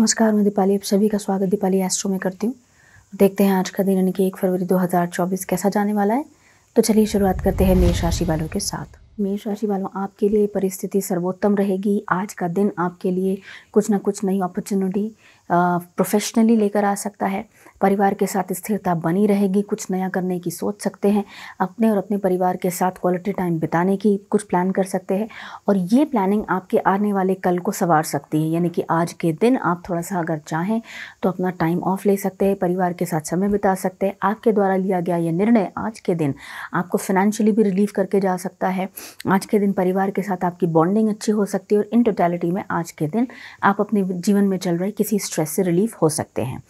नमस्कार मैं दीपाली आप सभी का स्वागत दीपाली एस्ट्रो में करती हूँ देखते हैं आज का दिन यानी कि एक फरवरी 2024 कैसा जाने वाला है तो चलिए शुरुआत करते हैं मेष राशि वालों के साथ मेष राशि वालों आपके लिए परिस्थिति सर्वोत्तम रहेगी आज का दिन आपके लिए कुछ ना कुछ नई अपॉर्चुनिटी प्रोफेशनली लेकर आ सकता है परिवार के साथ स्थिरता बनी रहेगी कुछ नया करने की सोच सकते हैं अपने और अपने परिवार के साथ क्वालिटी टाइम बिताने की कुछ प्लान कर सकते हैं और ये प्लानिंग आपके आने वाले कल को संवार सकती है यानी कि आज के दिन आप थोड़ा सा अगर चाहें तो अपना टाइम ऑफ ले सकते हैं परिवार के साथ समय बिता सकते हैं आपके द्वारा लिया गया यह निर्णय आज के दिन आपको फाइनेंशियली भी रिलीव करके जा सकता है आज के दिन परिवार के साथ आपकी बॉन्डिंग अच्छी हो सकती है और इन टोटैलिटी में आज के दिन आप अपने जीवन में चल रहे किसी स्ट्रेस स्ट्रेस से रिलीफ हो सकते हैं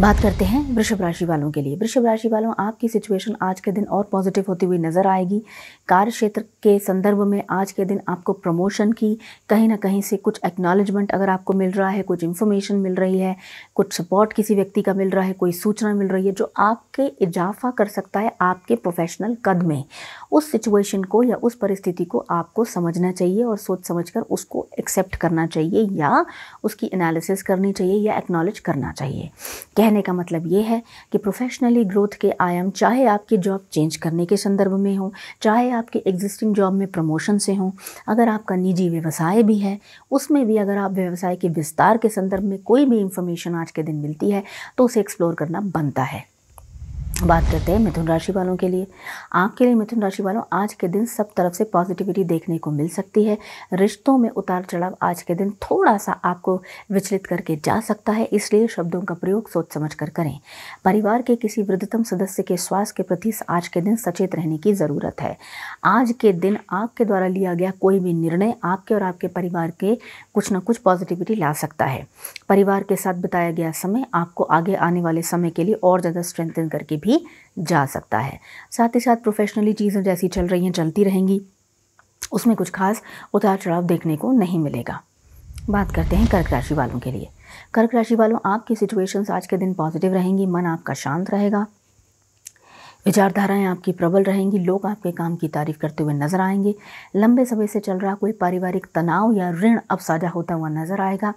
बात करते हैं वृषभ राशि वालों के लिए वृषभ राशि वालों आपकी सिचुएशन आज के दिन और पॉजिटिव होती हुई नजर आएगी कार्य क्षेत्र के संदर्भ में आज के दिन आपको प्रमोशन की कहीं ना कहीं से कुछ एक्नॉलेजमेंट अगर आपको मिल रहा है कुछ इन्फॉर्मेशन मिल रही है कुछ सपोर्ट किसी व्यक्ति का मिल रहा है कोई सूचना मिल रही है जो आपके इजाफा कर सकता है आपके प्रोफेशनल कद में उस सिचुएशन को या उस परिस्थिति को आपको समझना चाहिए और सोच समझ कर उसको एक्सेप्ट करना चाहिए या उसकी एनालिसिस करनी चाहिए या एक्नॉलेज करना चाहिए कहने का मतलब ये है कि प्रोफेशनली ग्रोथ के आयाम चाहे आपकी जॉब चेंज करने के संदर्भ में हों चाहे आपके एग्जिस्टिंग जॉब में प्रमोशन से हों अगर आपका निजी व्यवसाय भी है उसमें भी अगर आप व्यवसाय के विस्तार के संदर्भ में कोई भी इंफॉर्मेशन आज के दिन मिलती है तो उसे एक्सप्लोर करना बनता है बात करते हैं मिथुन राशि वालों के लिए आपके लिए मिथुन राशि वालों आज के दिन सब तरफ से पॉजिटिविटी देखने को मिल सकती है रिश्तों में उतार चढ़ाव आज के दिन थोड़ा सा आपको विचलित करके जा सकता है इसलिए शब्दों का प्रयोग सोच समझ कर करें परिवार के किसी वृद्धतम सदस्य के स्वास्थ्य के प्रति आज के दिन सचेत रहने की ज़रूरत है आज के दिन आपके द्वारा लिया गया कोई भी निर्णय आपके और आपके परिवार के कुछ ना कुछ पॉजिटिविटी ला सकता है परिवार के साथ बिताया गया समय आपको आगे आने वाले समय के लिए और ज़्यादा स्ट्रेंथन करके भी जा सकता है साथ ही साथ प्रोफेशनली चीज़ें जैसी चल रही हैं चलती रहेंगी उसमें कुछ खास उतार चढ़ाव देखने को नहीं मिलेगा बात करते हैं कर्क राशि वालों के लिए कर्क राशि वालों आपकी सिचुएशंस आज के दिन पॉजिटिव रहेंगी मन आपका शांत रहेगा विचारधाराएं आपकी प्रबल रहेंगी लोग आपके काम की तारीफ करते हुए नजर आएंगे लंबे समय से चल रहा कोई पारिवारिक तनाव या ऋण अब साझा होता हुआ नजर आएगा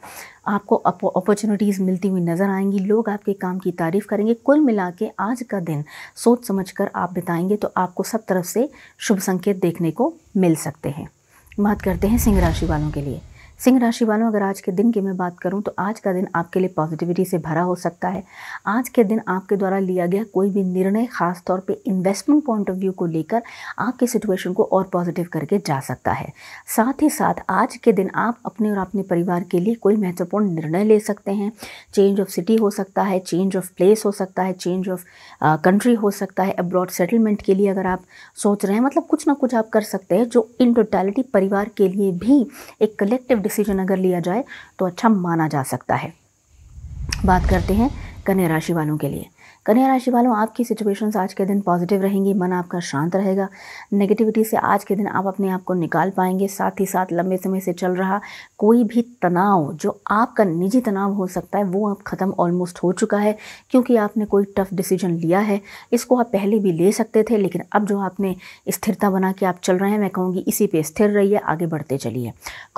आपको अपॉर्चुनिटीज़ मिलती हुई नज़र आएंगी लोग आपके काम की तारीफ करेंगे कुल मिला के आज का दिन सोच समझ कर आप बिताएंगे तो आपको सब तरफ से शुभ संकेत देखने को मिल सकते हैं बात करते हैं सिंह राशि वालों के लिए सिंह राशि वालों अगर आज के दिन की मैं बात करूं तो आज का दिन आपके लिए पॉजिटिविटी से भरा हो सकता है आज के दिन आपके द्वारा लिया गया कोई भी निर्णय खास तौर पे इन्वेस्टमेंट पॉइंट ऑफ व्यू को लेकर आपके सिचुएशन को और पॉजिटिव करके जा सकता है साथ ही साथ आज के दिन आप अपने और अपने परिवार के लिए कोई महत्वपूर्ण निर्णय ले सकते हैं चेंज ऑफ सिटी हो सकता है चेंज ऑफ प्लेस हो सकता है चेंज ऑफ कंट्री हो सकता है अब्रॉड सेटलमेंट के लिए अगर आप सोच रहे हैं मतलब कुछ ना कुछ आप कर सकते हैं जो इन टोटैलिटी परिवार के लिए भी एक कलेक्टिव डिसीजन अगर लिया जाए तो अच्छा माना जा सकता है बात करते हैं कन्या राशि वालों के लिए कन्या राशि वालों आपकी सिचुएशंस आज के दिन पॉजिटिव रहेंगी मन आपका शांत रहेगा नेगेटिविटी से आज के दिन आप अपने आप को निकाल पाएंगे साथ ही साथ लंबे समय से चल रहा कोई भी तनाव जो आपका निजी तनाव हो सकता है वो आप ख़त्म ऑलमोस्ट हो चुका है क्योंकि आपने कोई टफ डिसीजन लिया है इसको आप पहले भी ले सकते थे लेकिन अब जो आपने स्थिरता बना के आप चल रहे हैं मैं कहूँगी इसी पर स्थिर रहिए आगे बढ़ते चलिए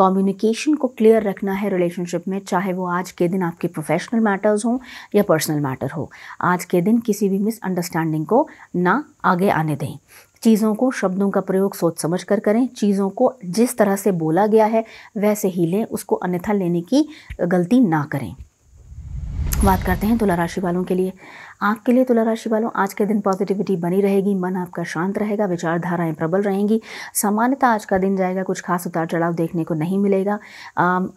कॉम्युनिकेशन को क्लियर रखना है रिलेशनशिप में चाहे वो आज के दिन आपके प्रोफेशनल मैटर्स हों या पर्सनल मैटर हो आज के के दिन किसी भी मिसअंडरस्टैंडिंग को ना आगे आने दें चीज़ों को शब्दों का प्रयोग सोच समझ कर करें चीज़ों को जिस तरह से बोला गया है वैसे ही लें उसको अन्यथा लेने की गलती ना करें बात करते हैं तुला राशि वालों के लिए आपके लिए तुला राशि वालों आज के दिन पॉजिटिविटी बनी रहेगी मन आपका शांत रहेगा विचारधाराएं प्रबल रहेंगी सामान्यतः आज का दिन जाएगा कुछ खास उतार चढ़ाव देखने को नहीं मिलेगा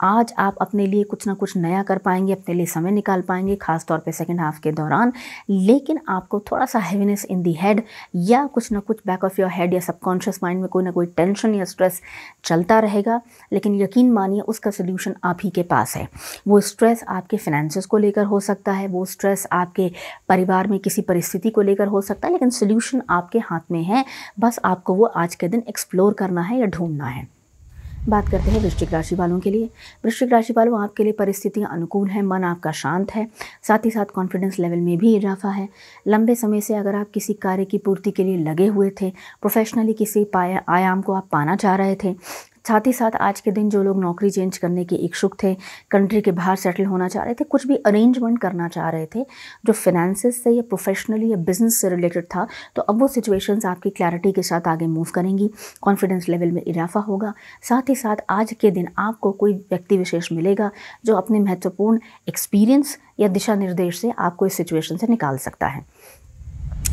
आज आप अपने लिए कुछ ना कुछ नया कर पाएंगे अपने लिए समय निकाल पाएंगे खासतौर पर सेकेंड हाफ के दौरान लेकिन आपको थोड़ा सा हैवीनेस इन दी हेड या कुछ ना कुछ बैक ऑफ योर हेड या सबकॉन्शियस माइंड में कोई ना कोई टेंशन या स्ट्रेस चलता रहेगा लेकिन यकीन मानिए उसका सोल्यूशन आप ही के पास है वो स्ट्रेस आपके फिनेंसेस को लेकर हो सकता है वो स्ट्रेस आपके परिवार में किसी परिस्थिति को लेकर हो सकता है लेकिन सोल्यूशन आपके हाथ में है बस आपको वो आज के दिन एक्सप्लोर करना है या ढूंढना है बात करते हैं वृश्चिक राशि वालों के लिए वृश्चिक राशि वालों आपके लिए परिस्थितियाँ अनुकूल हैं मन आपका शांत है साथ ही साथ कॉन्फिडेंस लेवल में भी इजाफा है लंबे समय से अगर आप किसी कार्य की पूर्ति के लिए लगे हुए थे प्रोफेशनली किसी पाया आयाम को आप पाना चाह रहे थे साथ ही साथ आज के दिन जो लोग नौकरी चेंज करने के इच्छुक थे कंट्री के बाहर सेटल होना चाह रहे थे कुछ भी अरेंजमेंट करना चाह रहे थे जो फिनेंसिस से या प्रोफेशनली या बिजनेस से रिलेटेड था तो अब वो सिचुएशंस आपकी क्लैरिटी के साथ आगे मूव करेंगी कॉन्फिडेंस लेवल में इजाफा होगा साथ ही साथ आज के दिन आपको कोई व्यक्ति विशेष मिलेगा जो अपने महत्वपूर्ण एक्सपीरियंस या दिशा निर्देश से आपको इस सिचुएशन से निकाल सकता है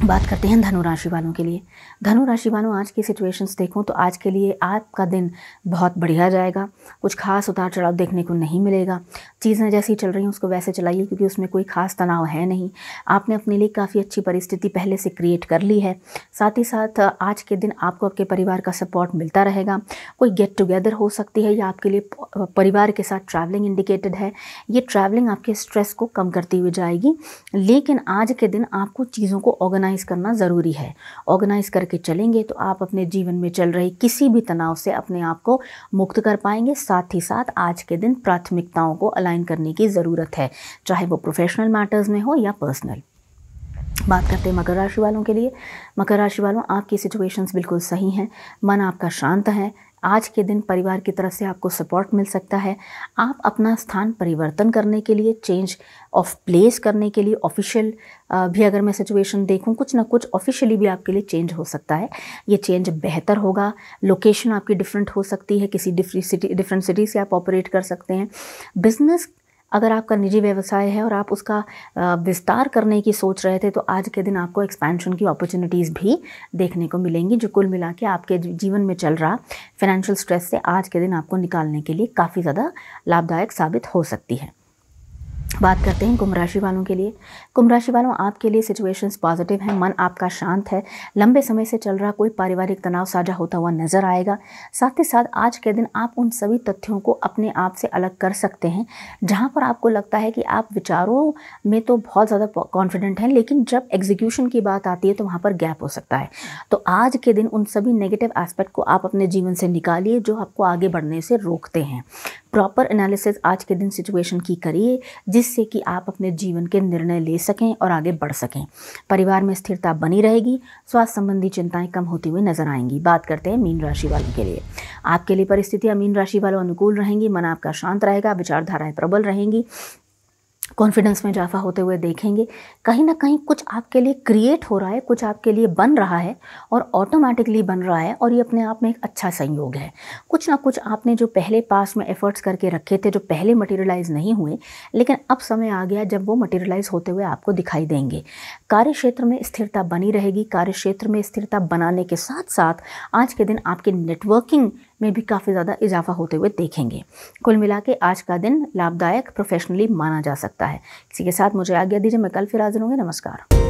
बात करते हैं धनु राशि वालों के लिए धनु राशि वालों आज की सिचुएशंस देखो तो आज के लिए आपका दिन बहुत बढ़िया जाएगा कुछ खास उतार चढ़ाव देखने को नहीं मिलेगा चीज़ें जैसी चल रही हैं उसको वैसे चलाइए क्योंकि उसमें कोई खास तनाव है नहीं आपने अपने लिए काफ़ी अच्छी परिस्थिति पहले से क्रिएट कर ली है साथ ही साथ आज के दिन आपको आपके परिवार का सपोर्ट मिलता रहेगा कोई गेट टुगेदर हो सकती है या आपके लिए परिवार के साथ ट्रैवलिंग इंडिकेटेड है ये ट्रैवलिंग आपके स्ट्रेस को कम करती हुई जाएगी लेकिन आज के दिन आपको चीज़ों को ऑर्गेनाइज ऑर्गेनाइज़ करना ज़रूरी है ऑर्गेनाइज़ करके चलेंगे तो आप अपने जीवन में चल रही किसी भी तनाव से अपने आप को मुक्त कर पाएंगे साथ ही साथ आज के दिन प्राथमिकताओं को अलाइन करने की ज़रूरत है चाहे वो प्रोफेशनल मैटर्स में हो या पर्सनल बात करते हैं मकर राशि वालों के लिए मकर राशि वालों आपकी सिचुएशंस बिल्कुल सही हैं मन आपका शांत है आज के दिन परिवार की तरफ से आपको सपोर्ट मिल सकता है आप अपना स्थान परिवर्तन करने के लिए चेंज ऑफ प्लेस करने के लिए ऑफिशियल भी अगर मैं सिचुएशन देखूं कुछ ना कुछ ऑफिशियली भी आपके लिए चेंज हो सकता है ये चेंज बेहतर होगा लोकेशन आपकी डिफरेंट हो सकती है किसी डिफरेंट सिटी डिफरेंट सिटी से आप ऑपरेट कर सकते हैं बिजनेस अगर आपका निजी व्यवसाय है और आप उसका विस्तार करने की सोच रहे थे तो आज के दिन आपको एक्सपेंशन की अपॉर्चुनिटीज़ भी देखने को मिलेंगी जो कुल मिला के आपके जीवन में चल रहा फाइनेंशियल स्ट्रेस से आज के दिन आपको निकालने के लिए काफ़ी ज़्यादा लाभदायक साबित हो सकती है बात करते हैं कुंभ राशि वालों के लिए कुंभ राशि वालों आपके लिए सिचुएशंस पॉजिटिव हैं मन आपका शांत है लंबे समय से चल रहा कोई पारिवारिक तनाव साझा होता हुआ नजर आएगा साथ ही साथ आज के दिन आप उन सभी तथ्यों को अपने आप से अलग कर सकते हैं जहाँ पर आपको लगता है कि आप विचारों में तो बहुत ज़्यादा कॉन्फिडेंट हैं लेकिन जब एग्जीक्यूशन की बात आती है तो वहाँ पर गैप हो सकता है तो आज के दिन उन सभी नेगेटिव एस्पेक्ट को आप अपने जीवन से निकालिए जो आपको आगे बढ़ने से रोकते हैं प्रॉपर एनालिसिस आज के दिन सिचुएशन की करिए जिससे कि आप अपने जीवन के निर्णय ले सकें और आगे बढ़ सकें परिवार में स्थिरता बनी रहेगी स्वास्थ्य संबंधी चिंताएं कम होती हुई नजर आएंगी बात करते हैं मीन राशि वालों के लिए आपके लिए परिस्थितियाँ मीन राशि वालों अनुकूल रहेंगी मन आपका शांत रहेगा विचारधाराएं प्रबल रहेंगी कॉन्फिडेंस में इजाफा होते हुए देखेंगे कहीं ना कहीं कुछ आपके लिए क्रिएट हो रहा है कुछ आपके लिए बन रहा है और ऑटोमेटिकली बन रहा है और ये अपने आप में एक अच्छा संयोग है कुछ ना कुछ आपने जो पहले पास में एफर्ट्स करके रखे थे जो पहले मटेरियलाइज नहीं हुए लेकिन अब समय आ गया जब वो मटेरियलाइज होते हुए आपको दिखाई देंगे कार्य क्षेत्र में स्थिरता बनी रहेगी कार्य क्षेत्र में स्थिरता बनाने के साथ साथ आज के दिन आपकी नेटवर्किंग में भी काफ़ी ज़्यादा इजाफा होते हुए देखेंगे कुल मिला के आज का दिन लाभदायक प्रोफेशनली माना जा सकता है इसी के साथ मुझे आज्ञा दीजिए मैं कल फिर हाजिर होंगे नमस्कार